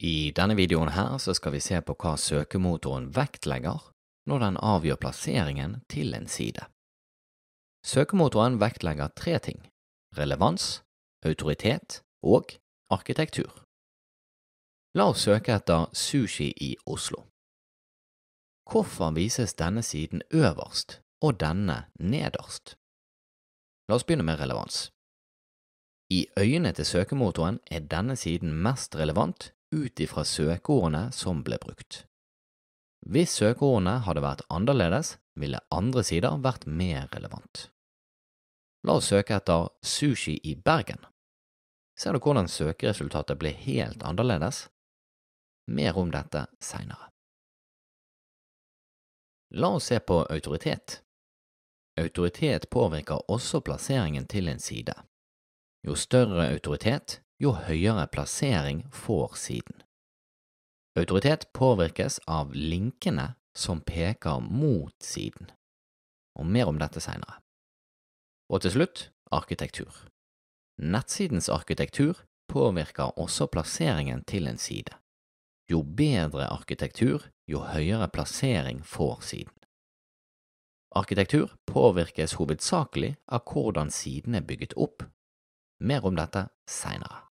I denne videoen her så skal vi se på hva søkemotoren vektlegger når den avgjør plasseringen til en side. Søkemotoren vektlegger tre ting – relevans, autoritet og arkitektur. La oss søke etter sushi i Oslo. Hvorfor vises denne siden øverst og denne nederst? La oss begynne med relevans. I øynene til søkemotoren er denne siden mest relevant ut ifra søkeordene som ble brukt. Hvis søkeordene hadde vært annerledes, ville andre sider vært mer relevant. La oss søke etter sushi i Bergen. Ser du hvordan søkeresultatet ble helt annerledes? Mer om dette seinere. La oss se på autoritet. Autoritet påvirker også plasseringen til en side. Jo større autoritet, jo høyere plassering får siden. Autoritet påvirkes av linkene som peker mot siden, og mer om dette seinere. Og til slutt arkitektur. Nettsidens arkitektur påvirker også plasseringen til en side. Jo bedre arkitektur, jo høyere plassering får siden. Arkitektur påvirkes hovedsakelig av hvordan siden er bygget opp. Mer om dette seinere.